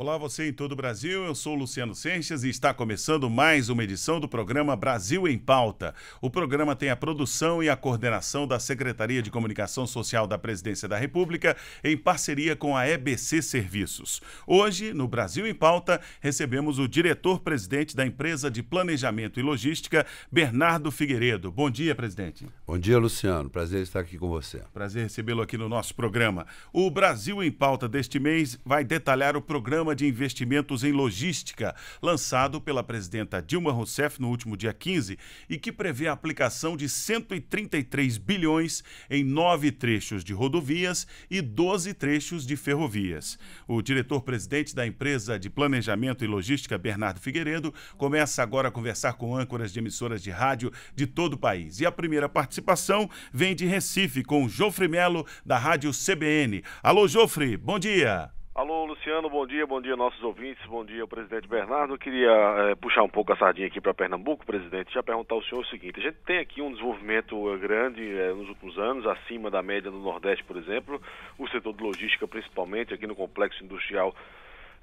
Olá, você em todo o Brasil. Eu sou Luciano Sanches e está começando mais uma edição do programa Brasil em Pauta. O programa tem a produção e a coordenação da Secretaria de Comunicação Social da Presidência da República em parceria com a EBC Serviços. Hoje, no Brasil em Pauta, recebemos o diretor-presidente da empresa de Planejamento e Logística, Bernardo Figueiredo. Bom dia, presidente. Bom dia, Luciano. Prazer estar aqui com você. Prazer recebê-lo aqui no nosso programa. O Brasil em Pauta deste mês vai detalhar o programa Programa de Investimentos em Logística, lançado pela presidenta Dilma Rousseff no último dia 15 e que prevê a aplicação de 133 bilhões em nove trechos de rodovias e 12 trechos de ferrovias. O diretor-presidente da empresa de Planejamento e Logística, Bernardo Figueiredo, começa agora a conversar com âncoras de emissoras de rádio de todo o país. E a primeira participação vem de Recife com Jofre Melo, da Rádio CBN. Alô, Jofre, bom dia. Alô, Luciano, bom dia, bom dia nossos ouvintes, bom dia presidente Bernardo. Eu queria é, puxar um pouco a sardinha aqui para Pernambuco, presidente, já perguntar ao senhor o seguinte: a gente tem aqui um desenvolvimento eh, grande é, nos últimos anos, acima da média do Nordeste, por exemplo, o setor de logística, principalmente aqui no complexo industrial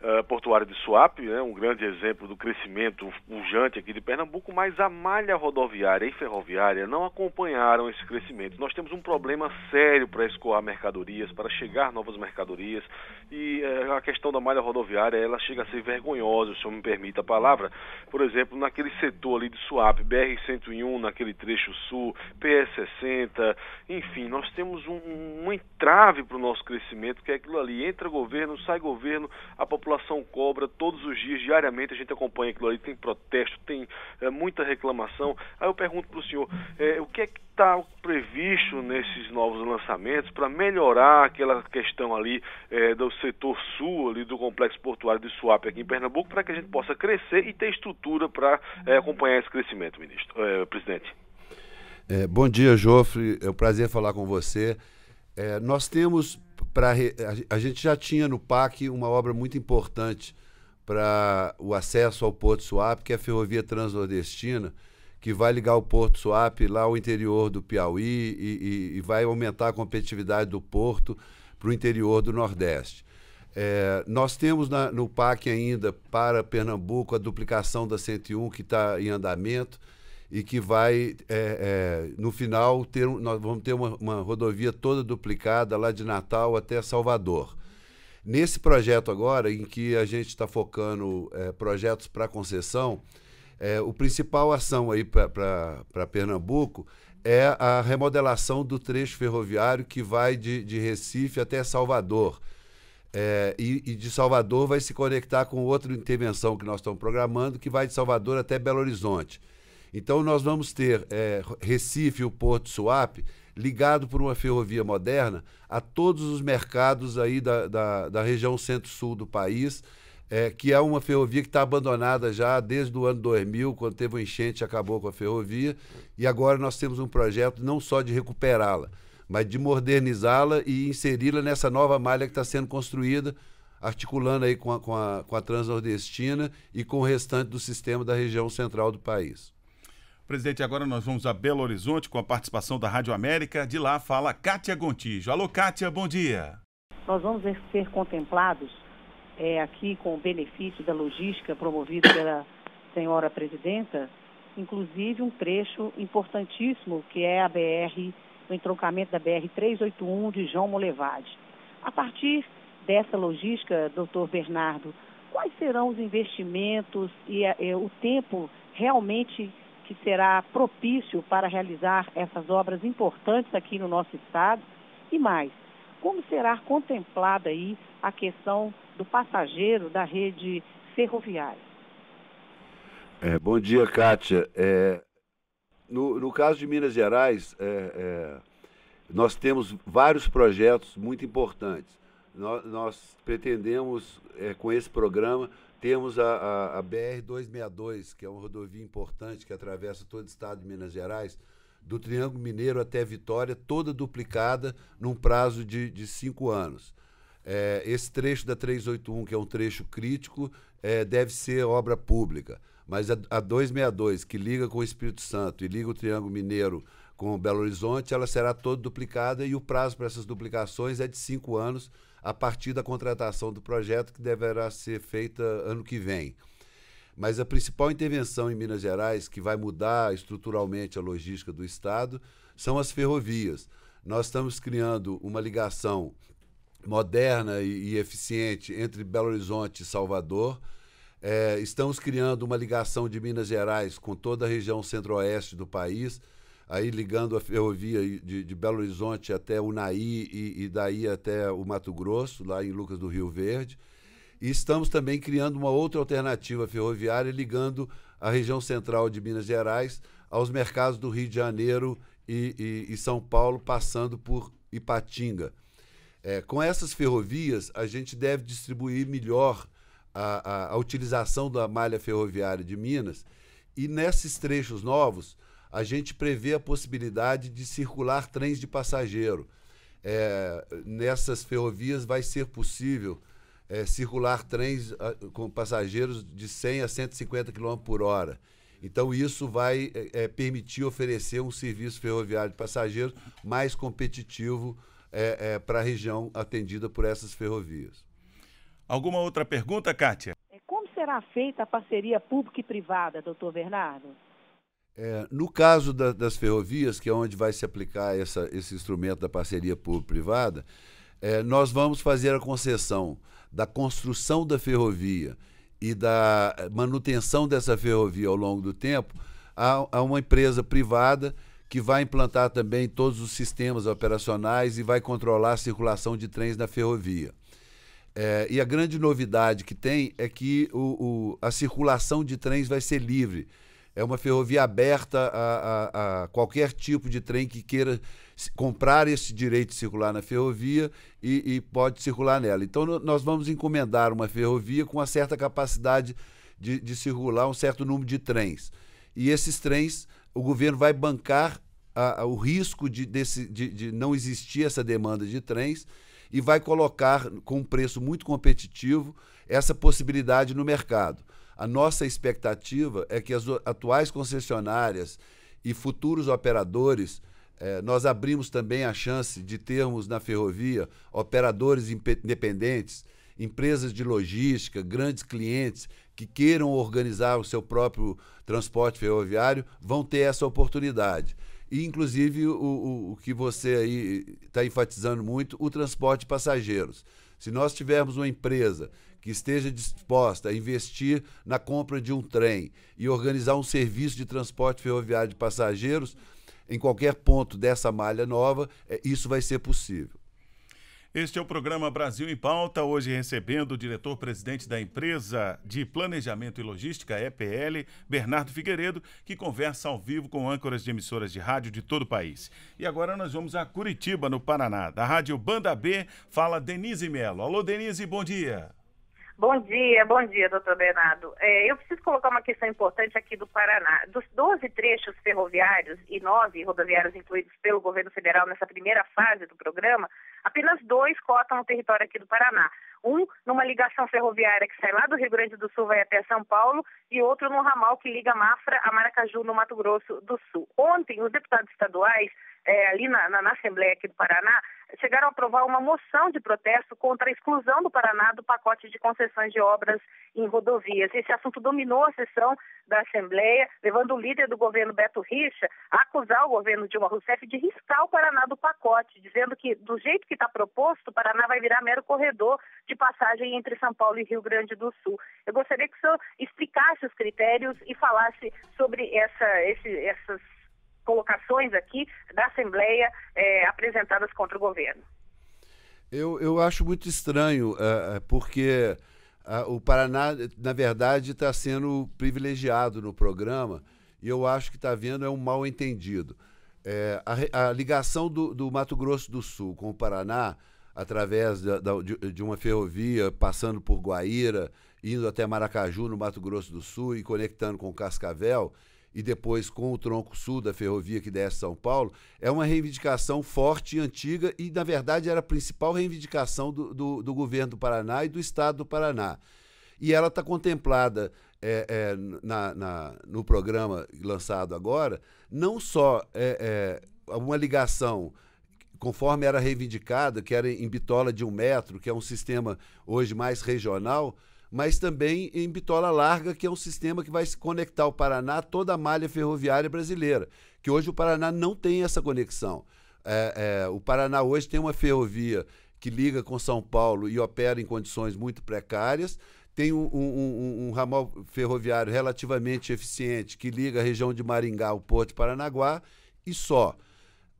eh, portuária de Suape, né, um grande exemplo do crescimento pujante aqui de Pernambuco, mas a malha rodoviária e ferroviária não acompanharam esse crescimento. Nós temos um problema sério para escoar mercadorias, para chegar novas mercadorias, e uh, a questão da malha rodoviária ela chega a ser vergonhosa, se eu me permita a palavra. Por exemplo, naquele setor ali de Suape, BR-101, naquele trecho sul, PS-60, enfim, nós temos um, um entrave para o nosso crescimento, que é aquilo ali, entra governo, sai governo, a população população cobra todos os dias, diariamente, a gente acompanha aquilo ali, tem protesto, tem é, muita reclamação. Aí eu pergunto para o senhor, é, o que é que está previsto nesses novos lançamentos para melhorar aquela questão ali é, do setor sul ali do complexo portuário de Suape aqui em Pernambuco para que a gente possa crescer e ter estrutura para é, acompanhar esse crescimento, ministro, é, presidente. bom dia, Jofre. É um prazer falar com você. nós temos para a gente já tinha no PAC uma obra muito importante para o acesso ao Porto Suape, que é a ferrovia transnordestina, que vai ligar o Porto Suape lá ao interior do Piauí e, e, e vai aumentar a competitividade do porto para o interior do Nordeste. É, nós temos na, no PAC ainda para Pernambuco a duplicação da 101 que está em andamento e que vai, é, é, no final, ter, nós vamos ter uma, uma, rodovia toda duplicada lá de Natal até Salvador. Nesse projeto agora, em que a gente está focando é, projetos para concessão, é, o principal ação aí para Pernambuco é a remodelação do trecho ferroviário que vai de, de Recife até Salvador. É, e, e, de Salvador vai se conectar com outra intervenção que nós estamos programando, que vai de Salvador até Belo Horizonte. Então nós vamos ter é, Recife e o Porto Suape ligado por uma ferrovia moderna a todos os mercados aí da, da, da região centro-sul do país, é, que é uma ferrovia que está abandonada já desde o ano 2000, quando teve um enchente acabou com a ferrovia, e agora nós temos um projeto não só de recuperá-la, mas de modernizá-la e inseri-la nessa nova malha que está sendo construída, articulando aí com a, com a, com a transnordestina e com o restante do sistema da região central do país. Presidente, agora nós vamos a Belo Horizonte com a participação da Rádio América. De lá fala Cátia Gontijo. Alô, Cátia, bom dia. Nós vamos ser contemplados é, aqui com o benefício da logística promovida pela senhora presidenta, inclusive um trecho importantíssimo que é a BR, o entroncamento da BR 381 de João Molevade. A partir dessa logística, doutor Bernardo, quais serão os investimentos e, e é, o tempo realmente que será propício para realizar essas obras importantes aqui no nosso estado? E mais, como será contemplada aí a questão do passageiro da rede ferroviária? É, bom dia, Kátia. É, no, no, caso de Minas Gerais, é, é nós temos vários projetos muito importantes. Nós, nós pretendemos, é, com esse programa, temos a, a, a BR-262, que é uma rodovia importante que atravessa todo o estado de Minas Gerais, do Triângulo Mineiro até Vitória, toda duplicada num prazo de, de cinco anos. É, esse trecho da 381, que é um trecho crítico, é, deve ser obra pública. Mas a, a 262, que liga com o Espírito Santo e liga o Triângulo Mineiro com Belo Horizonte, ela será toda duplicada e o prazo para essas duplicações é de cinco anos a partir da contratação do projeto que deverá ser feita ano que vem. Mas a principal intervenção em Minas Gerais, que vai mudar estruturalmente a logística do Estado, são as ferrovias. Nós estamos criando uma ligação moderna e, e eficiente entre Belo Horizonte e Salvador. É, estamos criando uma ligação de Minas Gerais com toda a região centro-oeste do país aí ligando a ferrovia de, de Belo Horizonte até Unai e, e daí até o Mato Grosso, lá em Lucas do Rio Verde. E estamos também criando uma outra alternativa ferroviária ligando a região central de Minas Gerais aos mercados do Rio de Janeiro e, e, e São Paulo, passando por Ipatinga. É, com essas ferrovias, a gente deve distribuir melhor a, a, a utilização da malha ferroviária de Minas. E nesses trechos novos, a gente prevê a possibilidade de circular trens de passageiro. É, nessas ferrovias vai ser possível é, circular trens a, ah, com passageiros de 100 a 150 km por hora. Então, isso vai é, é, permitir oferecer um serviço ferroviário de passageiros mais competitivo é, é, para a região atendida por essas ferrovias. Alguma outra pergunta, Kátia? Como será feita a parceria pública e privada, doutor Bernardo? É, no caso da, das ferrovias, que é onde vai se aplicar essa, esse instrumento da parceria público-privada, é, nós vamos fazer a concessão da construção da ferrovia e da manutenção dessa ferrovia ao longo do tempo a, a uma empresa privada que vai implantar também todos os sistemas operacionais e vai controlar a circulação de trens na ferrovia. É, e a grande novidade que tem é que o, o, a circulação de trens vai ser livre é uma ferrovia aberta a, a, a qualquer tipo de trem que queira comprar esse direito de circular na ferrovia e, e pode circular nela. Então, nós vamos encomendar uma ferrovia com uma certa capacidade de, de circular um certo número de trens. E esses trens, o governo vai bancar a, a, o risco de, desse, de, de, não existir essa demanda de trens e vai colocar com um preço muito competitivo essa possibilidade no mercado. A nossa expectativa é que as atuais concessionárias e futuros operadores, eh, nós abrimos também a chance de termos na ferrovia operadores independentes, empresas de logística, grandes clientes que queiram organizar o seu próprio transporte ferroviário, vão ter essa oportunidade. E, inclusive, o, o, o que você aí está enfatizando muito, o transporte de passageiros. Se nós tivermos uma empresa que esteja disposta a investir na compra de um trem e organizar um serviço de transporte ferroviário de passageiros em qualquer ponto dessa malha nova, é, isso vai ser possível. Este é o programa Brasil em Pauta, hoje recebendo o diretor-presidente da empresa de Planejamento e Logística, EPL, Bernardo Figueiredo, que conversa ao vivo com âncoras de emissoras de rádio de todo o país. E agora nós vamos a Curitiba, no Paraná. Da Rádio Banda B, fala Denise Melo. Alô, Denise, bom dia. Bom dia, bom dia, doutor Bernardo. É, eu preciso colocar uma questão importante aqui do Paraná. Dos 12 trechos ferroviários e 9 rodoviários incluídos pelo governo federal nessa primeira fase do programa, apenas dois cotam o território aqui do Paraná. Um numa ligação ferroviária que sai lá do Rio Grande do Sul vai até São Paulo e outro num ramal que liga Mafra a Maracaju, no Mato Grosso do Sul. Ontem, os deputados estaduais, é, ali na, na, na Assembleia aqui do Paraná, chegaram a aprovar uma moção de protesto contra a exclusão do Paraná do pacote de concessões de obras em rodovias. Esse assunto dominou a sessão da Assembleia, levando o líder do governo, Beto Richa, a acusar o governo Dilma Rousseff de riscar o Paraná do pacote, dizendo que, do jeito que está proposto, o Paraná vai virar mero corredor de passagem entre São Paulo e Rio Grande do Sul. Eu gostaria que o senhor explicasse os critérios e falasse sobre essa, esse, essas colocações aqui da Assembleia é, apresentadas contra o governo. Eu, eu acho muito estranho, é, é, porque o Paraná, na verdade, está sendo privilegiado no programa e eu acho que está vendo é um mal entendido. É, a, a, ligação do, do, Mato Grosso do Sul com o Paraná, através da, da, de, de, uma ferrovia, passando por Guaíra, indo até Maracaju, no Mato Grosso do Sul, e conectando com Cascavel, e depois com o tronco sul da ferrovia que desce São Paulo, é uma reivindicação forte e antiga e, na verdade, era a principal reivindicação do, do, do governo do Paraná e do Estado do Paraná. E ela está contemplada é, é, na, na, no programa lançado agora, não só é, é, uma ligação conforme era reivindicada, que era em bitola de um metro, que é um sistema hoje mais regional, mas também em Bitola Larga, que é um sistema que vai se conectar o Paraná a toda a malha ferroviária brasileira, que hoje o Paraná não tem essa conexão. É, é, o Paraná hoje tem uma ferrovia que liga com São Paulo e opera em condições muito precárias, tem um, um, um, um, ramal ferroviário relativamente eficiente que liga a região de Maringá ao Porto de Paranaguá e só.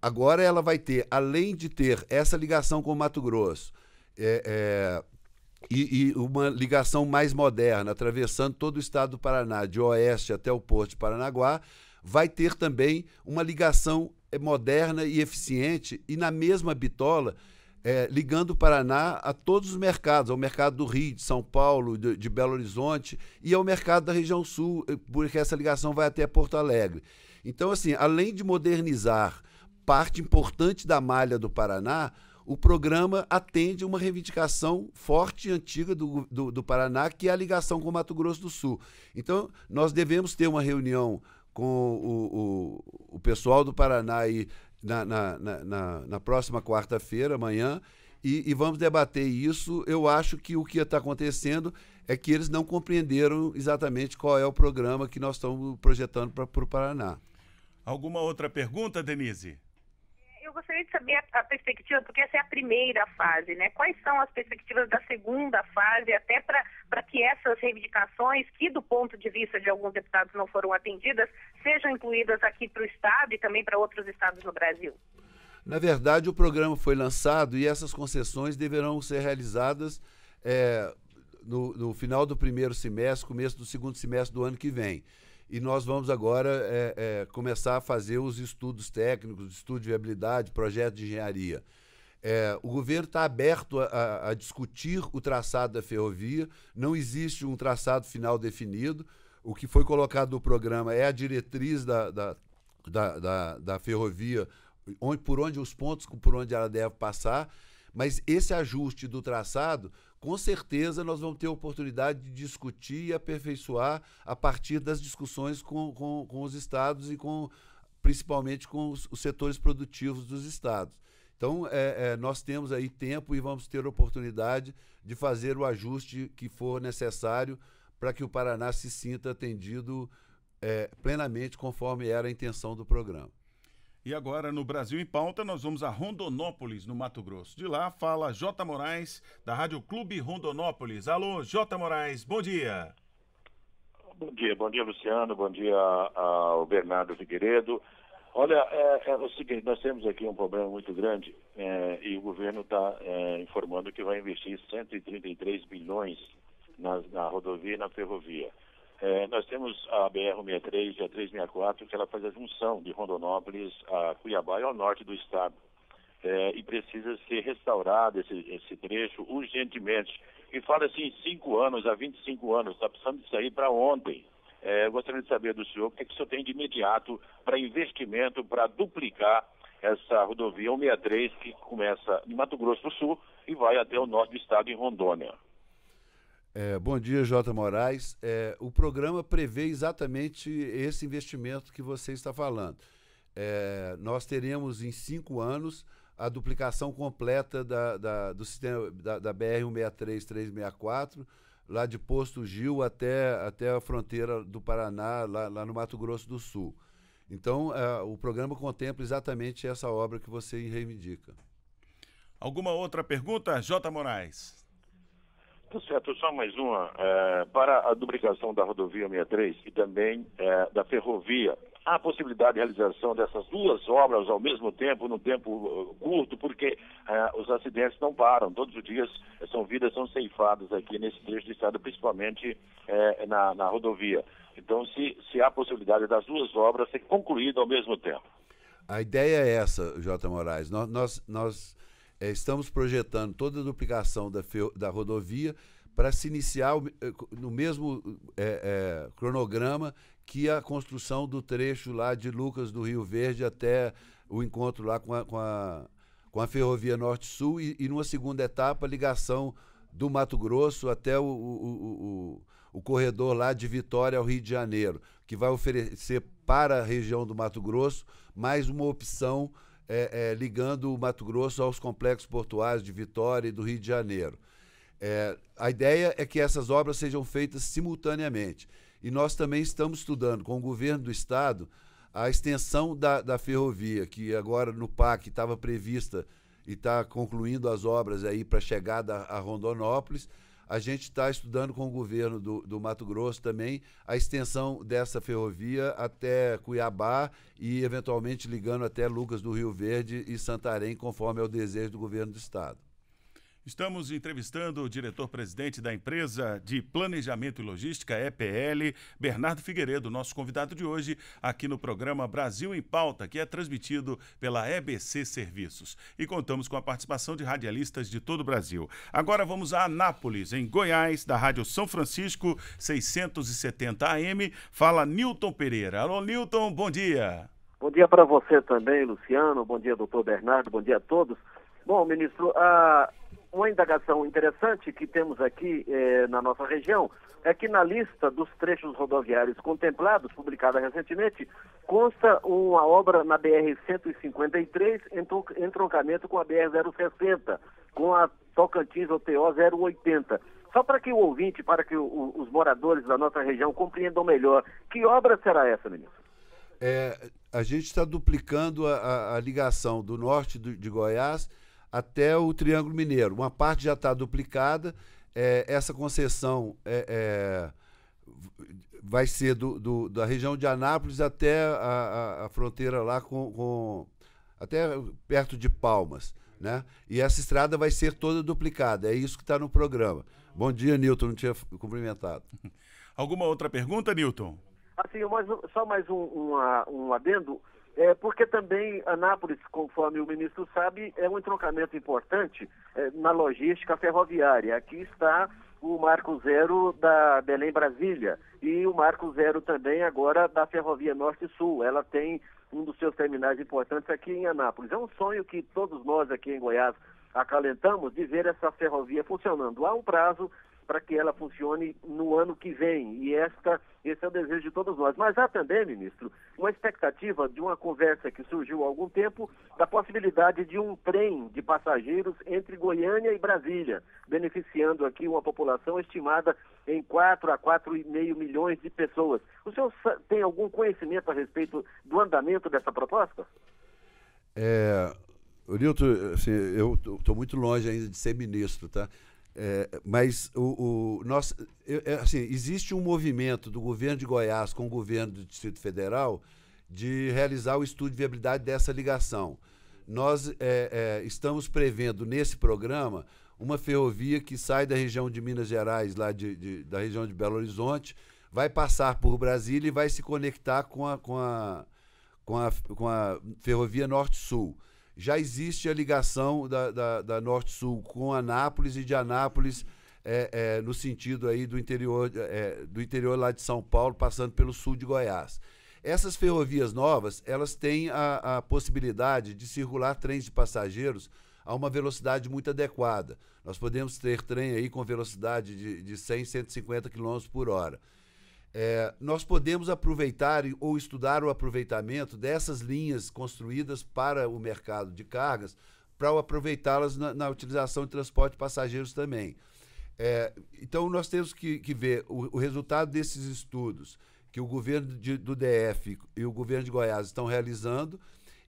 Agora ela vai ter, além de ter essa ligação com o Mato Grosso, é, é, e, e, uma ligação mais moderna, atravessando todo o estado do Paraná, de oeste até o porto de Paranaguá, vai ter também uma ligação eh, moderna e eficiente e na mesma bitola é, ligando o Paraná a todos os mercados, ao mercado do Rio, de São Paulo, de, de Belo Horizonte e ao mercado da região sul, eh, porque essa ligação vai até Porto Alegre. Então, assim, além de modernizar parte importante da malha do Paraná, o programa atende uma reivindicação forte e antiga do, do, do, Paraná, que é a ligação com o Mato Grosso do Sul. Então, nós devemos ter uma reunião com o, o, o pessoal do Paraná aí na, na, na, na próxima quarta-feira, amanhã, e, e, vamos debater isso. Eu acho que o que está acontecendo é que eles não compreenderam exatamente qual é o programa que nós estamos projetando para o pro Paraná. Alguma outra pergunta, Denise? eu gostaria de saber a, a, perspectiva, porque essa é a primeira fase, né? Quais são as perspectivas da segunda fase, até para que essas reivindicações, que do ponto de vista de alguns deputados não foram atendidas, sejam incluídas aqui para o Estado e também para outros estados no Brasil? Na verdade, o programa foi lançado e essas concessões deverão ser realizadas é, no, no final do primeiro semestre, começo do segundo semestre do ano que vem. E nós vamos agora é, é, começar a fazer os estudos técnicos, estudo de viabilidade, projeto de engenharia. É, o governo está aberto a, a, discutir o traçado da ferrovia, não existe um traçado final definido. O que foi colocado no programa é a diretriz da, da, da, da, da ferrovia, onde, por onde os pontos, por onde ela deve passar. Mas esse ajuste do traçado, com certeza nós vamos ter oportunidade de discutir e aperfeiçoar a partir das discussões com, com, com os estados e com principalmente com os, os setores produtivos dos estados. Então, é, é, nós temos aí tempo e vamos ter oportunidade de fazer o ajuste que for necessário para que o Paraná se sinta atendido é, plenamente conforme era a intenção do programa. E agora, no Brasil em Pauta, nós vamos a Rondonópolis, no Mato Grosso. De lá fala J. Moraes, da Rádio Clube Rondonópolis. Alô, J. Moraes, bom dia. Bom dia, bom dia, Luciano, bom dia ao Bernardo Figueiredo. Olha, é, é o seguinte, nós temos aqui um problema muito grande é, e o governo está é, informando que vai investir 133 bilhões na, na rodovia e na ferrovia. É, nós temos a BR-163 e a 364, que ela faz a junção de Rondonópolis a Cuiabá e ao norte do estado. É, e precisa ser restaurado esse, esse trecho urgentemente. E fala assim em cinco anos, há 25 anos, está precisando de sair para ontem. É, gostaria de saber do senhor o que, é que o senhor tem de imediato para investimento, para duplicar essa rodovia 163 que começa em Mato Grosso do Sul e vai até o norte do estado, em Rondônia. É, bom dia, Jota Moraes. É, o programa prevê exatamente esse investimento que você está falando. É, nós teremos em cinco anos a duplicação completa da, da do sistema da, da BR-163-364, lá de Posto Gil até, até a fronteira do Paraná, lá, lá no Mato Grosso do Sul. Então, é, o programa contempla exatamente essa obra que você reivindica. Alguma outra pergunta, Jota Moraes? Tá certo, só mais uma. É, para a duplicação da rodovia 63 e também é, da ferrovia, há a possibilidade de realização dessas duas obras ao mesmo tempo, num tempo uh, curto, porque é, os acidentes não param. Todos os dias são vidas são ceifadas aqui nesse trecho de estado, principalmente é, na, na rodovia. Então, se, se há a possibilidade das duas obras serem concluídas ao mesmo tempo. A ideia é essa, Jota Moraes. Nós, nós, nós é, estamos projetando toda a duplicação da, da rodovia para se iniciar eh, no mesmo é, é, cronograma que a construção do trecho lá de Lucas do Rio Verde até o encontro lá com a, com a, com a Ferrovia Norte-Sul e, e, numa segunda etapa, a ligação do Mato Grosso até o, o, o, o, corredor lá de Vitória ao Rio de Janeiro, que vai oferecer para a região do Mato Grosso mais uma opção é, é, ligando o Mato Grosso aos complexos portuários de Vitória e do Rio de Janeiro. É, a ideia é que essas obras sejam feitas simultaneamente. E nós também estamos estudando com o governo do Estado a extensão da, da ferrovia, que agora no PAC estava prevista e está concluindo as obras aí para chegada a Rondonópolis a gente está estudando com o governo do, do Mato Grosso também a extensão dessa ferrovia até Cuiabá e, eventualmente, ligando até Lucas do Rio Verde e Santarém, conforme é o desejo do governo do Estado. Estamos entrevistando o diretor-presidente da empresa de Planejamento e Logística, EPL, Bernardo Figueiredo, nosso convidado de hoje, aqui no programa Brasil em Pauta, que é transmitido pela EBC Serviços. E contamos com a participação de radialistas de todo o Brasil. Agora vamos a Anápolis, em Goiás, da Rádio São Francisco, 670 AM. Fala Newton Pereira. Alô, Newton, bom dia. Bom dia para você também, Luciano. Bom dia, doutor Bernardo. Bom dia a todos. Bom, ministro, a uma indagação interessante que temos aqui eh, na nossa região é que na lista dos trechos rodoviários contemplados, publicada recentemente, consta uma obra na BR-153 em, troncamento com a BR-060, com a Tocantins OTO 080. Só para que o ouvinte, para que o, os moradores da nossa região compreendam melhor, que obra será essa, ministro? É, a gente está duplicando a, a, a, ligação do norte do, de Goiás até o Triângulo Mineiro. Uma parte já está duplicada. É, essa concessão é, é, vai ser do, do, da região de Anápolis até a, a, a fronteira lá com, com, até perto de Palmas. Né? E essa estrada vai ser toda duplicada. É isso que está no programa. Bom dia, Nilton Não tinha cumprimentado. Alguma outra pergunta, Nilton? Assim, mais, só mais um, uma, um adendo. É, porque também Anápolis, conforme o ministro sabe, é um entroncamento importante é, na logística ferroviária. Aqui está o Marco Zero da Belém Brasília e o Marco Zero também agora da Ferrovia Norte Sul. Ela tem um dos seus terminais importantes aqui em Anápolis. É um sonho que todos nós aqui em Goiás acalentamos de ver essa ferrovia funcionando. Há um prazo para que ela funcione no ano que vem. E esta, esse é o desejo de todos nós. Mas há também, ministro, uma expectativa de uma conversa que surgiu há algum tempo da possibilidade de um trem de passageiros entre Goiânia e Brasília, beneficiando aqui uma população estimada em 4 a 4,5 milhões de pessoas. O senhor tem algum conhecimento a respeito do andamento dessa proposta? É, Nilton, assim, eu estou muito longe ainda de ser ministro, tá? É, mas o, o nosso, é, assim, existe um movimento do governo de Goiás com o governo do Distrito Federal de realizar o estudo de viabilidade dessa ligação. Nós é, é, estamos prevendo nesse programa uma ferrovia que sai da região de Minas Gerais, lá de, de, da região de Belo Horizonte, vai passar por Brasília e vai se conectar com a, com a, com a, com a ferrovia Norte-Sul já existe a ligação da, da, da Norte-Sul com Anápolis e de Anápolis é, é, no sentido aí do interior, é, do interior lá de São Paulo, passando pelo sul de Goiás. Essas ferrovias novas, elas têm a, a possibilidade de circular trens de passageiros a uma velocidade muito adequada. Nós podemos ter trem aí com velocidade de, de 100, 150 km por hora é, nós podemos aproveitar ou estudar o aproveitamento dessas linhas construídas para o mercado de cargas, para aproveitá-las na, na, utilização de transporte de passageiros também. É, então, nós temos que, que ver o, o, resultado desses estudos que o governo de, do DF e o governo de Goiás estão realizando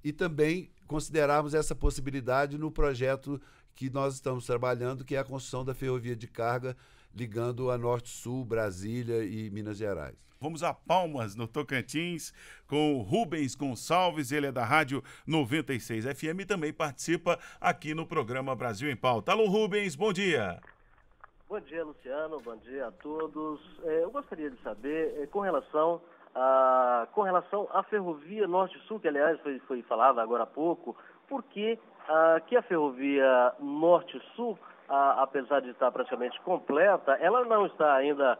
e também considerarmos essa possibilidade no projeto que nós estamos trabalhando, que é a construção da ferrovia de carga ligando a Norte Sul, Brasília e Minas Gerais. Vamos a Palmas, no Tocantins, com Rubens Gonçalves, ele é da Rádio 96 FM e também participa aqui no programa Brasil em Pauta. Alô, Rubens, bom dia. Bom dia, Luciano, bom dia a todos. É, eu gostaria de saber, é, com relação a, com relação à ferrovia Norte-Sul, que aliás foi, foi falada agora há pouco, por que, a, ah, que a ferrovia Norte-Sul a, apesar de estar praticamente completa, ela não está ainda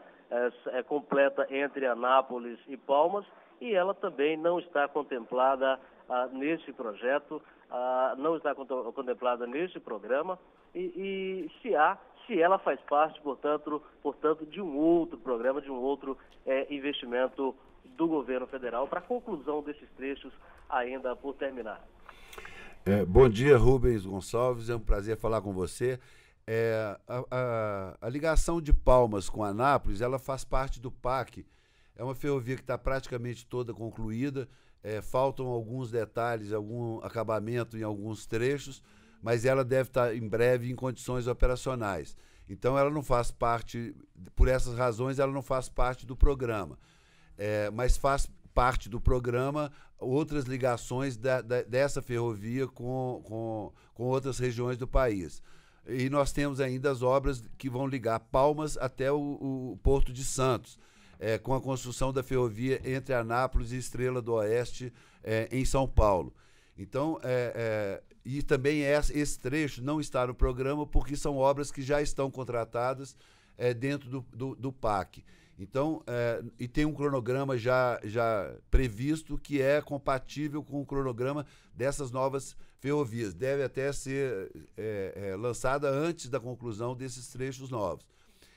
é, completa entre Anápolis e Palmas e ela também não está contemplada ah, neste projeto, ah, não está contemplada neste programa e, e, se há, se ela faz parte, portanto, portanto de um outro programa, de um outro é, investimento do governo federal para a conclusão desses trechos ainda por terminar. É, bom dia, Rubens Gonçalves, é um prazer falar com você. É, a, a, a, ligação de Palmas com Anápolis, ela faz parte do PAC. É uma ferrovia que está praticamente toda concluída. É, faltam alguns detalhes, algum acabamento em alguns trechos, mas ela deve estar tá em breve em condições operacionais. Então ela não faz parte, por essas razões, ela não faz parte do programa. É, mas faz parte do programa outras ligações da, da, dessa ferrovia com, com, com outras regiões do país. E nós temos ainda as obras que vão ligar Palmas até o, o Porto de Santos, é, com a construção da ferrovia entre Anápolis e Estrela do Oeste, é, em São Paulo. Então, é, é e também é, esse trecho não está no programa porque são obras que já estão contratadas é, dentro do, do, do PAC. Então, é, e tem um cronograma já, já previsto que é compatível com o cronograma dessas novas ferrovias. Deve até ser é, é, lançada antes da conclusão desses trechos novos.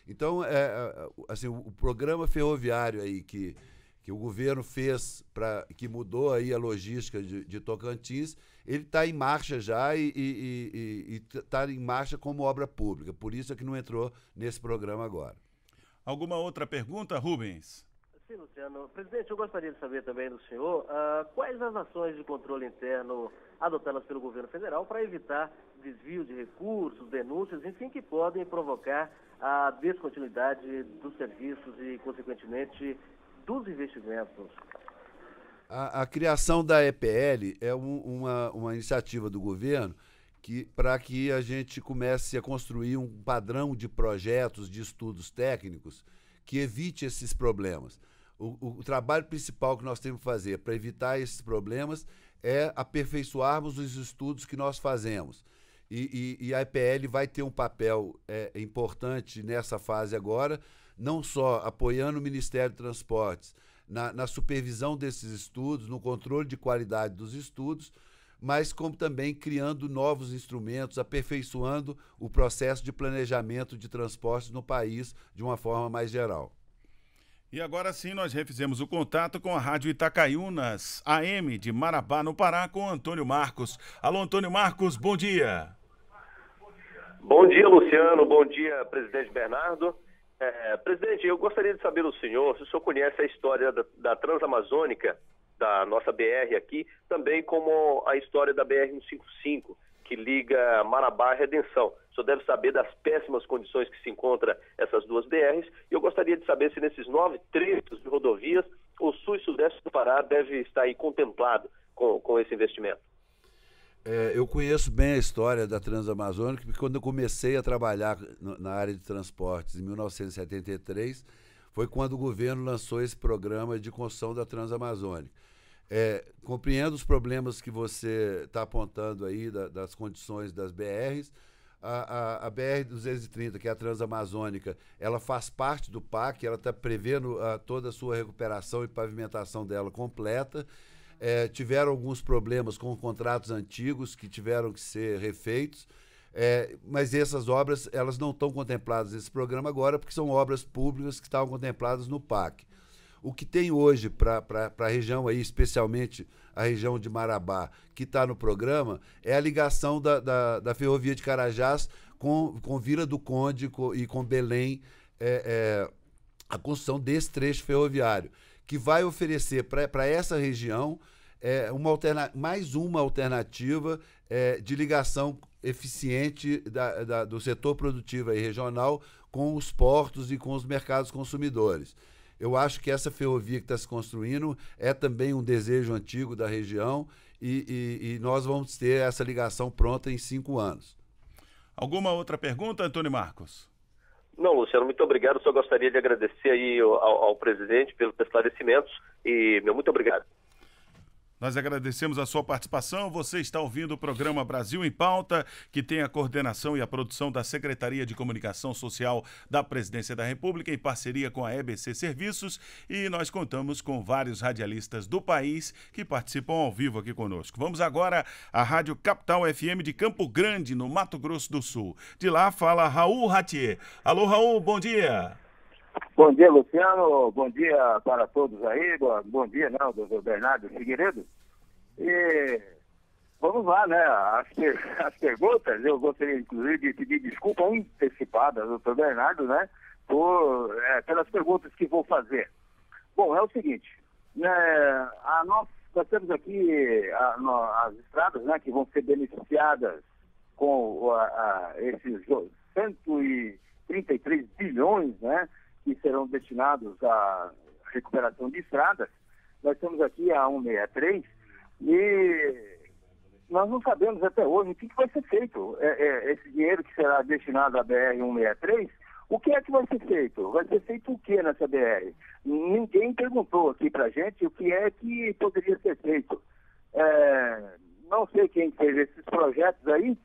Então, é, é, assim, o, programa ferroviário aí que, que o governo fez para que mudou aí a logística de, de Tocantins, ele está em marcha já e está em marcha como obra pública. Por isso é que não entrou nesse programa agora. Alguma outra pergunta, Rubens? Sim, Luciano. Presidente, eu gostaria de saber também do senhor uh, quais as ações de controle interno adotadas pelo governo federal para evitar desvio de recursos, denúncias, enfim, que podem provocar a descontinuidade dos serviços e, consequentemente, dos investimentos. A, a criação da EPL é um, uma, uma iniciativa do governo que, para que a gente comece a construir um padrão de projetos, de estudos técnicos que evite esses problemas. O, o trabalho principal que nós temos que fazer para evitar esses problemas é aperfeiçoarmos os estudos que nós fazemos. E, e, e a EPL vai ter um papel é, importante nessa fase agora, não só apoiando o Ministério de Transportes na, na supervisão desses estudos, no controle de qualidade dos estudos, mas como também criando novos instrumentos, aperfeiçoando o processo de planejamento de transportes no país de uma forma mais geral. E agora sim nós refizemos o contato com a Rádio Itacaiunas AM de Marabá, no Pará, com Antônio Marcos. Alô, Antônio Marcos, bom dia. Bom dia, Luciano. Bom dia, presidente Bernardo. É, presidente, eu gostaria de saber do senhor se o senhor conhece a história da, da Transamazônica da nossa BR aqui, também como a história da BR-155, que liga Marabá à Redenção. Você deve saber das péssimas condições que se encontra essas duas BRs, e eu gostaria de saber se nesses nove trechos de rodovias, o sul e sudeste do Pará deve estar aí contemplado com, com esse investimento. É, eu conheço bem a história da Transamazônica, porque quando eu comecei a trabalhar na área de transportes, em 1973, foi quando o governo lançou esse programa de construção da Transamazônica. É, compreendo os problemas que você está apontando aí da, das condições das BRs. A, a, a BR-230, que é a Transamazônica, ela faz parte do PAC, ela está prevendo a, ah, toda a sua recuperação e pavimentação dela completa. É, tiveram alguns problemas com contratos antigos que tiveram que ser refeitos, é, mas essas obras elas não estão contempladas nesse programa agora, porque são obras públicas que estavam contempladas no PAC. O que tem hoje para a região aí, especialmente a região de Marabá, que está no programa, é a ligação da, da, da, ferrovia de Carajás com, com Vila do Conde com, e com Belém, é, é, a construção desse trecho ferroviário, que vai oferecer para essa região é, uma mais uma alternativa é, de ligação eficiente da, da, do setor produtivo e regional com os portos e com os mercados consumidores. Eu acho que essa ferrovia que está se construindo é também um desejo antigo da região e, e, e nós vamos ter essa ligação pronta em cinco anos. Alguma outra pergunta, Antônio Marcos? Não, Luciano, muito obrigado. Só gostaria de agradecer aí ao, ao presidente pelos esclarecimentos e meu muito obrigado. Nós agradecemos a sua participação. Você está ouvindo o programa Brasil em Pauta, que tem a coordenação e a produção da Secretaria de Comunicação Social da Presidência da República, em parceria com a EBC Serviços. E nós contamos com vários radialistas do país que participam ao vivo aqui conosco. Vamos agora à Rádio Capital FM de Campo Grande, no Mato Grosso do Sul. De lá fala Raul Ratier. Alô, Raul, bom dia. Bom dia, Luciano. Bom dia para todos aí. Bom dia, não, doutor Bernardo Figueiredo. E vamos lá, né? As, per... As, perguntas, eu gostaria, inclusive, de pedir desculpa antecipada ao doutor Bernardo, né? Por, é, pelas perguntas que vou fazer. Bom, é o seguinte, né, a nós, nós temos aqui a, as estradas né, que vão ser beneficiadas com a, a esses 133 bilhões né, que serão destinados à recuperação de estradas. Nós estamos aqui a 163 e nós não sabemos até hoje o que, que vai ser feito. É, é, esse dinheiro que será destinado à BR-163, o que é que vai ser feito? Vai ser feito o que nessa BR? Ninguém perguntou aqui para gente o que é que poderia ser feito. É, não sei quem fez esses projetos aí,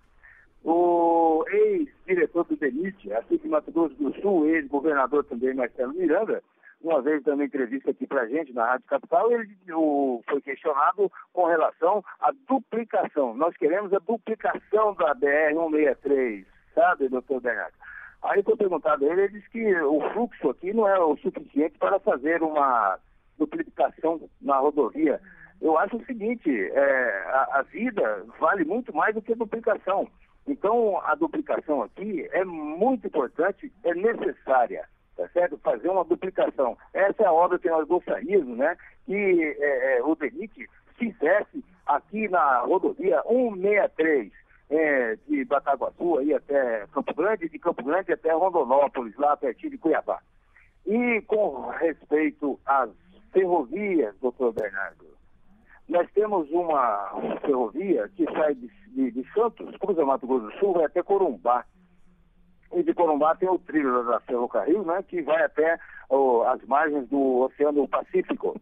o ex-diretor do DENIT, aqui de Mato Grosso do Sul, ex-governador também, Marcelo Miranda, uma vez dando entrevista aqui para a gente na Rádio Capital, ele o, foi questionado com relação à duplicação. Nós queremos a duplicação da BR-163, sabe, doutor Bernardo? Aí foi perguntado a ele, ele disse que o fluxo aqui não é o suficiente para fazer uma duplicação na rodovia. Eu acho o seguinte, é, a, a vida vale muito mais do que a duplicação. Então, a duplicação aqui é muito importante, é necessária, tá certo? Fazer uma duplicação. Essa é a obra que nós gostaríamos, né? Que é, é o Denit fizesse aqui na rodovia 163, é, de Bataguaçu aí até Campo Grande, de Campo Grande até Rondonópolis, lá pertinho de Cuiabá. E com respeito às ferrovias, doutor Bernardo, nós temos uma, ferrovia que sai de, de, de, Santos, cruza Mato Grosso do Sul, vai até Corumbá. E de Corumbá tem o trilho da ferrocarril, né, que vai até as margens do Oceano Pacífico.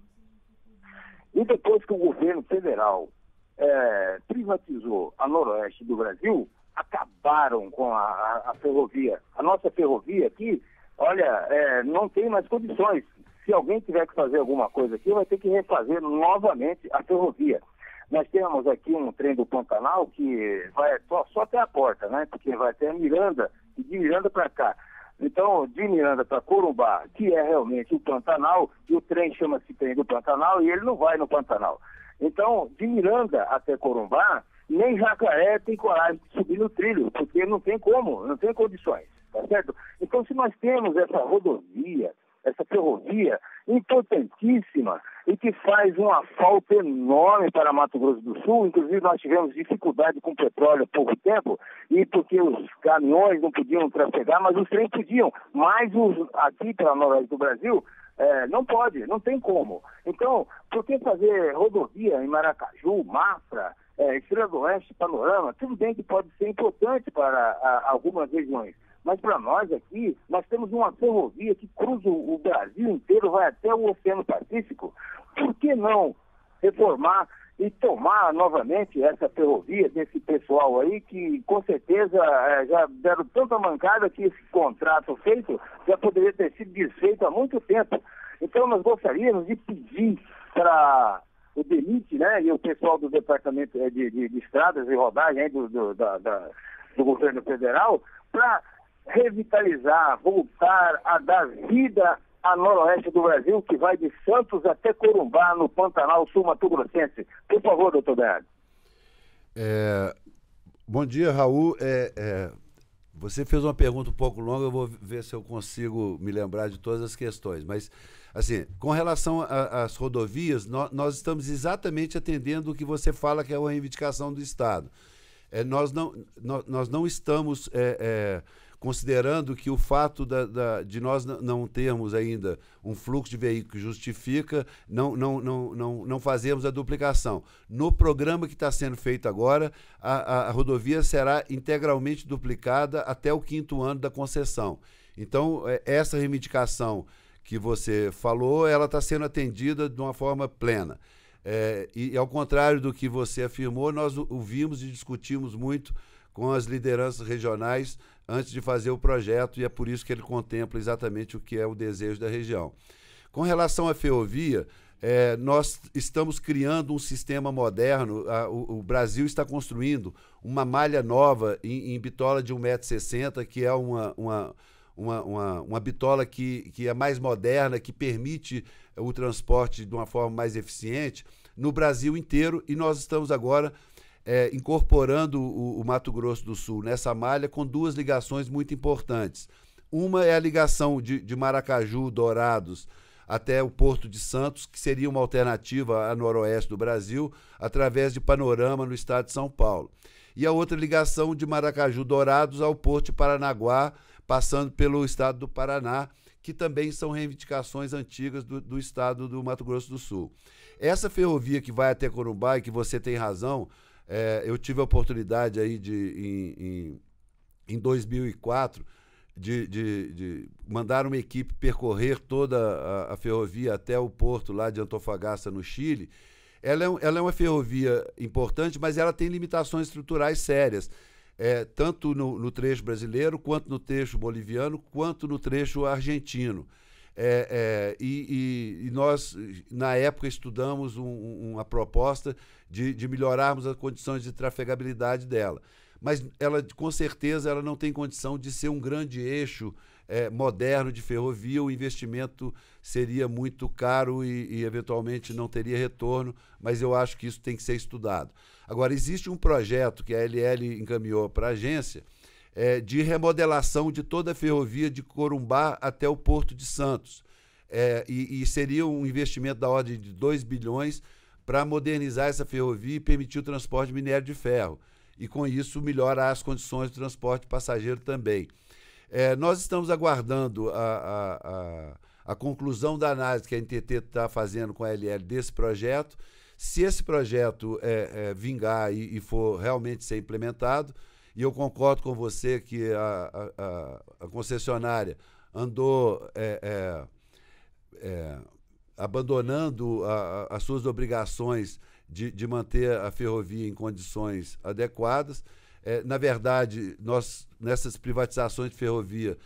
E depois que o governo federal é, privatizou a noroeste do Brasil, acabaram com a, a, a ferrovia. A nossa ferrovia aqui, olha, é, não tem mais condições se alguém tiver que fazer alguma coisa aqui, vai ter que refazer novamente a ferrovia. Nós temos aqui um trem do Pantanal que vai só, só até a porta, né? Porque vai até Miranda e de Miranda para cá. Então, de Miranda para Corumbá, que é realmente o Pantanal, e o trem chama-se trem do Pantanal e ele não vai no Pantanal. Então, de Miranda até Corumbá, nem jacaré tem coragem de subir no trilho, porque não tem como, não tem condições, tá certo? Então, se nós temos essa rodovia, essa ferrovia importantíssima e que faz uma falta enorme para Mato Grosso do Sul. Inclusive, nós tivemos dificuldade com petróleo há pouco tempo, e porque os caminhões não podiam trafegar, mas os trens podiam. Mas os, aqui pela noroeste do Brasil, é, não pode, não tem como. Então, por que fazer rodovia em Maracaju, Mafra, é, Estrela do Oeste, Panorama? Tudo bem que pode ser importante para a, algumas regiões, mas para nós aqui, nós temos uma ferrovia que cruza o Brasil inteiro, vai até o Oceano Pacífico. Por que não reformar e tomar novamente essa ferrovia desse pessoal aí que com certeza é, já deram tanta mancada que esse contrato feito já poderia ter sido desfeito há muito tempo. Então nós gostaríamos de pedir para o DENIT, né, e o pessoal do Departamento é, de, de, de Estradas e Rodagem do, do, da, da, do Governo Federal, para revitalizar, voltar a dar vida a noroeste do Brasil, que vai de Santos até Corumbá, no Pantanal Sul Mato Grossense. Por favor, doutor Bernardo. É... Bom dia, Raul. É, é... Você fez uma pergunta um pouco longa, eu vou ver se eu consigo me lembrar de todas as questões. Mas, assim, com relação às rodovias, no, nós estamos exatamente atendendo o que você fala que é uma reivindicação do Estado. É, nós, não, no, nós não estamos. É, é, considerando que o fato da, da, de nós não termos ainda um fluxo de veículos que justifica não, não, não, não, não fazemos a duplicação. No programa que está sendo feito agora, a, a, a rodovia será integralmente duplicada até o quinto ano da concessão. Então, é, essa reivindicação que você falou, ela está sendo atendida de uma forma plena. É, e, ao contrário do que você afirmou, nós ouvimos e discutimos muito com as lideranças regionais antes de fazer o projeto, e é por isso que ele contempla exatamente o que é o desejo da região. Com relação à ferrovia, é, nós estamos criando um sistema moderno. A, o, o, Brasil está construindo uma malha nova em, em bitola de 1,60m, que é uma, uma, uma, uma, uma bitola que, que é mais moderna, que permite o transporte de uma forma mais eficiente no Brasil inteiro. E nós estamos agora é, incorporando o, o Mato Grosso do Sul nessa malha com duas ligações muito importantes. Uma é a ligação de, de, Maracaju, Dourados, até o Porto de Santos, que seria uma alternativa a noroeste do Brasil, através de Panorama no estado de São Paulo. E a outra ligação de Maracaju, Dourados, ao Porto de Paranaguá, passando pelo estado do Paraná, que também são reivindicações antigas do, do estado do Mato Grosso do Sul. Essa ferrovia que vai até Corumbá, e que você tem razão, é, eu tive a oportunidade aí de, em, em, em 2004, de, de, de, mandar uma equipe percorrer toda a, a, ferrovia até o porto lá de Antofagasta, no Chile. Ela é, um, ela é uma ferrovia importante, mas ela tem limitações estruturais sérias, é, tanto no, no trecho brasileiro, quanto no trecho boliviano, quanto no trecho argentino. É, é, e, e, e, nós, na época, estudamos um, uma proposta de, de, melhorarmos as condições de trafegabilidade dela. Mas ela, com certeza, ela não tem condição de ser um grande eixo é, moderno de ferrovia. O investimento seria muito caro e, e, eventualmente, não teria retorno. Mas eu acho que isso tem que ser estudado. Agora, existe um projeto que a LL encaminhou para a agência, é, de remodelação de toda a ferrovia de Corumbá até o Porto de Santos. É, e, e, seria um investimento da ordem de 2 bilhões para modernizar essa ferrovia e permitir o transporte de minério de ferro. E com isso melhorar as condições de transporte passageiro também. É, nós estamos aguardando a, a, a, a, conclusão da análise que a NTT está fazendo com a LL desse projeto. Se esse projeto é, é, vingar e, e for realmente ser implementado, e eu concordo com você que a, a, a concessionária andou é, é, é, abandonando a, as suas obrigações de, de, manter a ferrovia em condições adequadas. É, na verdade, nós, nessas privatizações de ferrovia,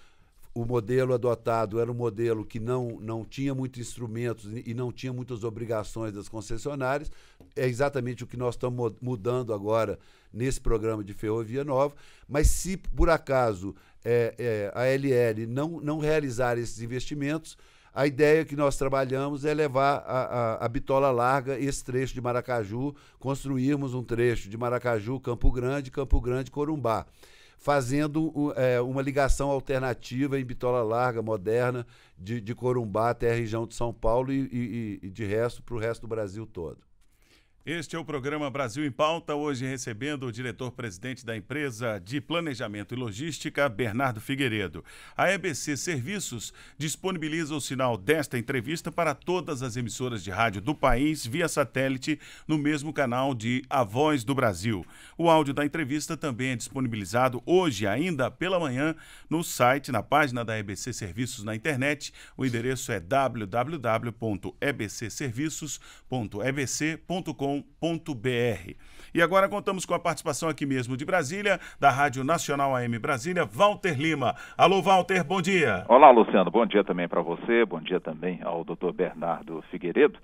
o modelo adotado era um modelo que não, não tinha muitos instrumentos e não tinha muitas obrigações das concessionárias. É exatamente o que nós estamos mudando agora nesse programa de ferrovia nova. Mas se por acaso é, é, a LL não, não realizar esses investimentos, a ideia que nós trabalhamos é levar a, a, a, bitola larga esse trecho de Maracaju, construirmos um trecho de Maracaju, Campo Grande, Campo Grande, Corumbá fazendo é, uma ligação alternativa em bitola larga, moderna, de, de Corumbá até a região de São Paulo e, e, e de resto para o resto do Brasil todo. Este é o programa Brasil em Pauta, hoje recebendo o diretor-presidente da empresa de Planejamento e Logística, Bernardo Figueiredo. A EBC Serviços disponibiliza o sinal desta entrevista para todas as emissoras de rádio do país via satélite no mesmo canal de A Voz do Brasil. O áudio da entrevista também é disponibilizado hoje, ainda pela manhã, no site, na página da EBC Serviços na internet. O endereço é www.ebcserviços.ebc.com www.radionacional.com.br. E agora contamos com a participação aqui mesmo de Brasília, da Rádio Nacional AM Brasília, Walter Lima. Alô, Walter, bom dia. Olá, Luciano, bom dia também para você, bom dia também ao doutor Bernardo Figueiredo.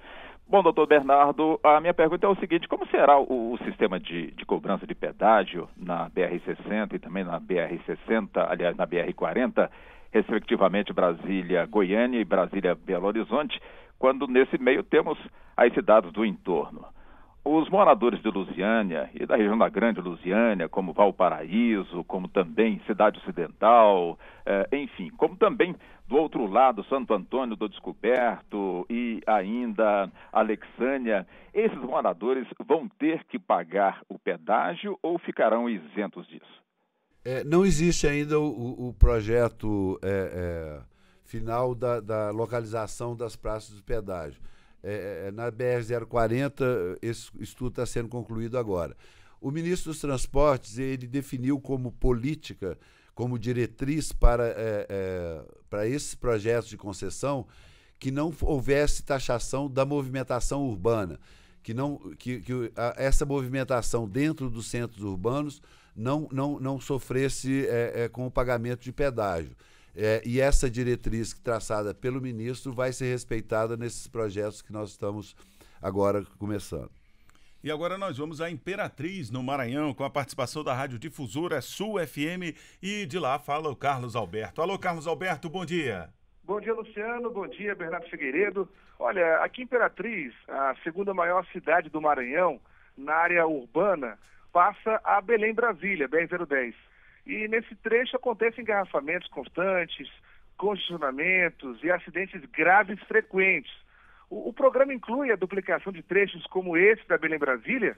Bom, doutor Bernardo, a minha pergunta é o seguinte: como será o, o sistema de, de, cobrança de pedágio na BR-60 e também na BR-60, aliás, na BR-40, respectivamente Brasília-Goiânia e Brasília-Belo Horizonte, quando nesse meio temos as cidades do entorno? os moradores de Lusiânia e da região da Grande Lusiânia, como Valparaíso, como também Cidade Ocidental, eh, enfim, como também do outro lado Santo Antônio do Descoberto e ainda Alexânia, esses moradores vão ter que pagar o pedágio ou ficarão isentos disso? É, não existe ainda o, o projeto é, é, final da, da localização das praças de pedágio é, é, é, na BR-040, esse estudo está sendo concluído agora. O ministro dos Transportes ele definiu como política, como diretriz para, é, é, para esse projeto de concessão que não houvesse taxação da movimentação urbana, que não que, que a, essa movimentação dentro dos centros urbanos não não, não sofresse é, com o pagamento de pedágio. É, e essa diretriz traçada pelo ministro vai ser respeitada nesses projetos que nós estamos agora começando. E agora nós vamos à Imperatriz, no Maranhão, com a participação da Rádio Difusora Sul FM. E de lá fala o Carlos Alberto. Alô, Carlos Alberto, bom dia. Bom dia, Luciano. Bom dia, Bernardo Figueiredo. Olha, aqui em Imperatriz, a segunda maior cidade do Maranhão, na área urbana, passa a Belém Brasília, BR-010. E nesse trecho acontecem engarrafamentos constantes, congestionamentos e acidentes graves frequentes. O, o, programa inclui a duplicação de trechos como esse da Belém Brasília?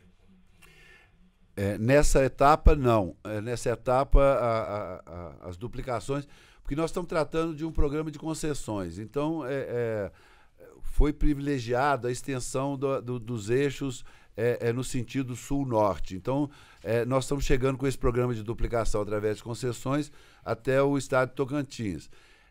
É, nessa etapa, não. É, nessa etapa, a, a, a, as duplicações. Porque nós estamos tratando de um programa de concessões. Então, é, é foi privilegiada a extensão do, do, dos eixos é, é, no sentido sul-norte. Então, é, nós estamos chegando com esse programa de duplicação através de concessões até o estado de Tocantins.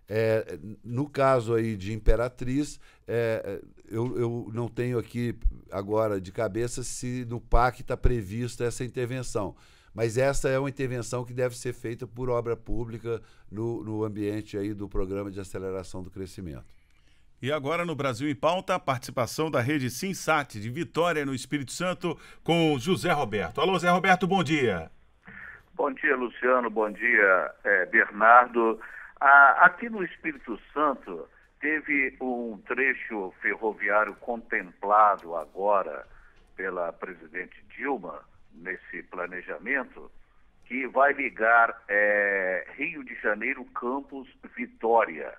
É, no caso aí de Imperatriz, é, é, eu, eu, não tenho aqui agora de cabeça se no PAC está prevista essa intervenção. Mas essa é uma intervenção que deve ser feita por obra pública no, no ambiente aí do programa de aceleração do crescimento. E agora no Brasil em Pauta, a participação da rede Sinsat de Vitória no Espírito Santo com José Roberto. Alô, José Roberto, bom dia. Bom dia, Luciano. Bom dia, eh, Bernardo. Ah, aqui no Espírito Santo teve um trecho ferroviário contemplado agora pela presidente Dilma nesse planejamento que vai ligar eh, Rio de Janeiro, Campos, Vitória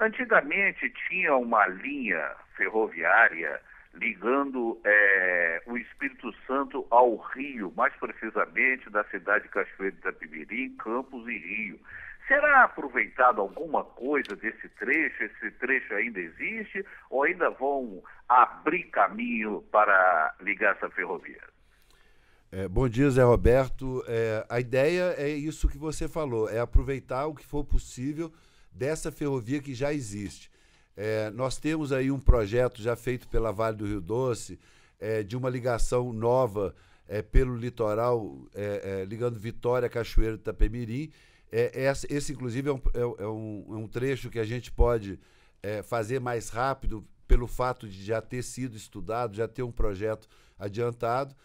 Antigamente tinha uma linha ferroviária ligando é, o Espírito Santo ao Rio, mais precisamente da cidade de Cachoeira de Itapimirim, Campos e Rio. Será aproveitado alguma coisa desse trecho? Esse trecho ainda existe? Ou ainda vão abrir caminho para ligar essa ferrovia? É, bom dia, Zé Roberto. É, a ideia é isso que você falou: é aproveitar o que for possível dessa ferrovia que já existe. É, nós temos aí um projeto já feito pela Vale do Rio Doce, é, de uma ligação nova é, pelo litoral, é, é, ligando Vitória, Cachoeira e Itapemirim. É, esse, inclusive, um, um, é um, trecho que a gente pode fazer mais rápido pelo fato de já ter sido estudado, já ter um projeto adiantado.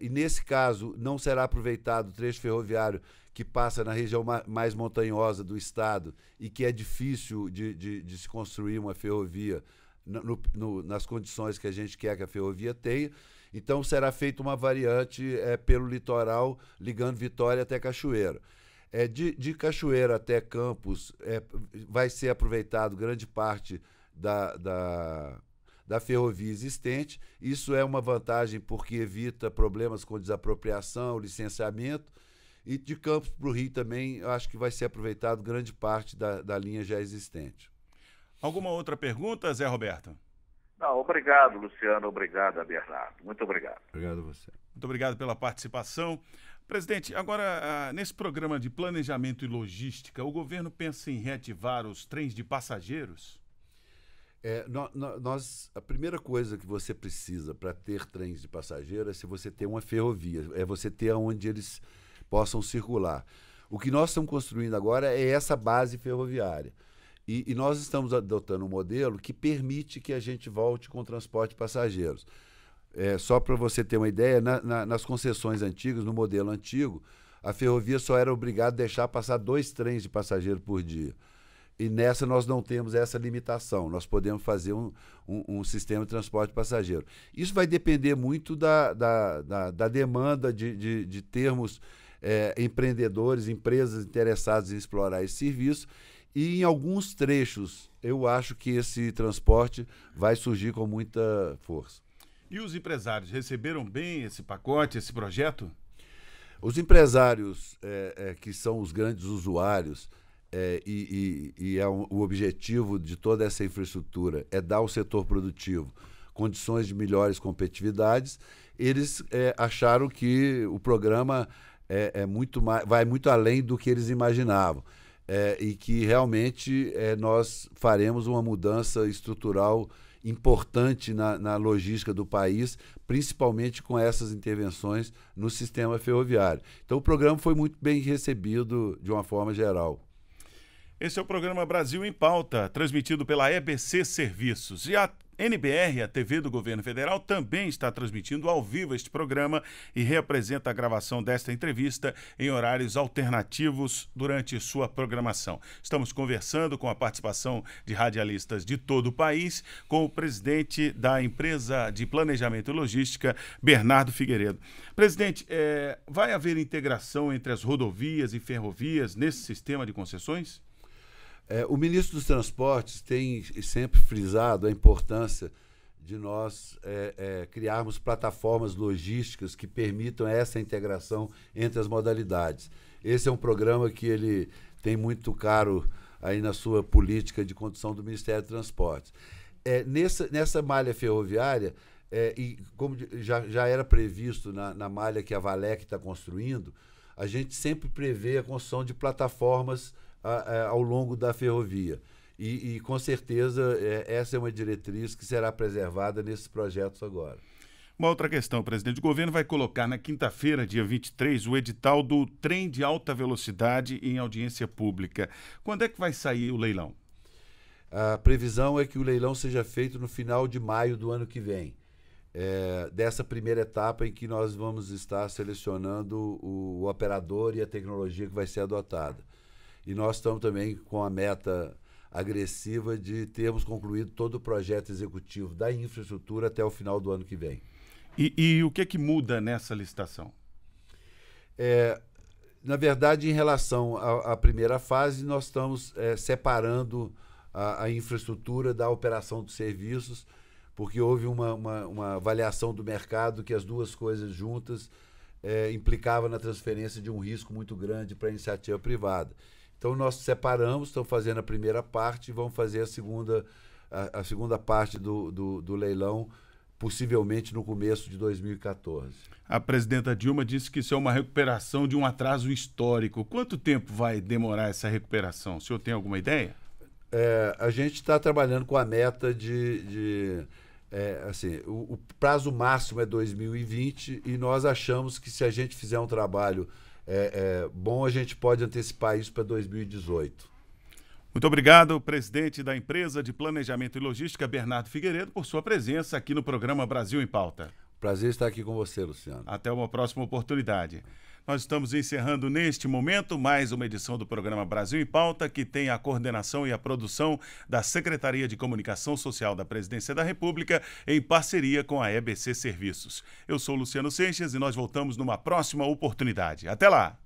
e nesse caso, não será aproveitado o trecho ferroviário que passa na região mais montanhosa do estado e que é difícil de, de, de se construir uma ferrovia no, no, nas condições que a gente quer que a ferrovia tenha. Então será feita uma variante é, pelo litoral, ligando Vitória até Cachoeira. É, de, de Cachoeira até Campos, é, vai ser aproveitado grande parte da, da, da ferrovia existente. Isso é uma vantagem porque evita problemas com desapropriação, licenciamento e de Campos para o Rio também, eu acho que vai ser aproveitado grande parte da, da linha já existente. Alguma outra pergunta, Zé Roberto? Não, obrigado, Luciano. Obrigado, Bernardo. Muito obrigado. Obrigado a você. Muito obrigado pela participação. Presidente, agora, ah, nesse programa de planejamento e logística, o governo pensa em reativar os trens de passageiros? É, nós, a primeira coisa que você precisa para ter trens de passageiros é se você ter uma ferrovia, é você ter onde eles possam circular. O que nós estamos construindo agora é essa base ferroviária. E, e, nós estamos adotando um modelo que permite que a gente volte com o transporte de passageiros. É, só para você ter uma ideia, na, na, nas concessões antigas, no modelo antigo, a ferrovia só era obrigada a deixar passar dois trens de passageiro por dia. E nessa nós não temos essa limitação, nós podemos fazer um, um, um sistema de transporte de passageiro. Isso vai depender muito da, da, da, da demanda de, de, de termos é, empreendedores, empresas interessadas em explorar esse serviço. E em alguns trechos, eu acho que esse transporte vai surgir com muita força. E os empresários receberam bem esse pacote, esse projeto? Os empresários, é, é, que são os grandes usuários, é, e, e, e é um, o objetivo de toda essa infraestrutura é dar ao setor produtivo condições de melhores competitividades, eles é, acharam que o programa é, é muito mais, vai muito além do que eles imaginavam. É, e que realmente é, nós faremos uma mudança estrutural importante na, na, logística do país, principalmente com essas intervenções no sistema ferroviário. Então, o programa foi muito bem recebido de uma forma geral. Esse é o programa Brasil em Pauta, transmitido pela EBC Serviços. E a NBR, a TV do governo federal, também está transmitindo ao vivo este programa e reapresenta a gravação desta entrevista em horários alternativos durante sua programação. Estamos conversando com a participação de radialistas de todo o país, com o presidente da empresa de planejamento e logística, Bernardo Figueiredo. Presidente, é, vai haver integração entre as rodovias e ferrovias nesse sistema de concessões? É, o ministro dos Transportes tem sempre frisado a importância de nós é, é, criarmos plataformas logísticas que permitam essa integração entre as modalidades. Esse é um programa que ele tem muito caro aí na sua política de condução do Ministério do Transportes. É, nessa, nessa malha ferroviária, é, e como já, já era previsto na, na malha que a Valec está construindo, a gente sempre prevê a construção de plataformas logísticas a, a, ao longo da ferrovia. E, e com certeza é, essa é uma diretriz que será preservada nesses projetos agora. Uma outra questão, presidente. O governo vai colocar na quinta-feira, dia 23, o edital do trem de alta velocidade em audiência pública. Quando é que vai sair o leilão? A previsão é que o leilão seja feito no final de maio do ano que vem. É, dessa primeira etapa em que nós vamos estar selecionando o, o operador e a tecnologia que vai ser adotada. E nós estamos também com a meta agressiva de termos concluído todo o projeto executivo da infraestrutura até o final do ano que vem. E, e o que é que muda nessa licitação? É, na verdade, em relação à, primeira fase, nós estamos é, separando a, a, infraestrutura da operação dos serviços, porque houve uma, uma, uma avaliação do mercado que as duas coisas juntas é, implicava na transferência de um risco muito grande para a iniciativa privada. Então nós separamos, estão fazendo a primeira parte, e vão fazer a segunda, a, a segunda parte do, do, do, leilão, possivelmente no começo de 2014. A presidenta Dilma disse que isso é uma recuperação de um atraso histórico. Quanto tempo vai demorar essa recuperação? O senhor tem alguma ideia? É, a gente está trabalhando com a meta de. de é, assim, o, o prazo máximo é 2020 e nós achamos que se a gente fizer um trabalho é, é bom a gente pode antecipar isso para 2018. Muito obrigado, presidente da empresa de Planejamento e Logística, Bernardo Figueiredo, por sua presença aqui no programa Brasil em Pauta. Prazer estar aqui com você, Luciano. Até uma próxima oportunidade. Nós estamos encerrando neste momento mais uma edição do programa Brasil em Pauta, que tem a coordenação e a produção da Secretaria de Comunicação Social da Presidência da República, em parceria com a EBC Serviços. Eu sou Luciano Seixas e nós voltamos numa próxima oportunidade. Até lá!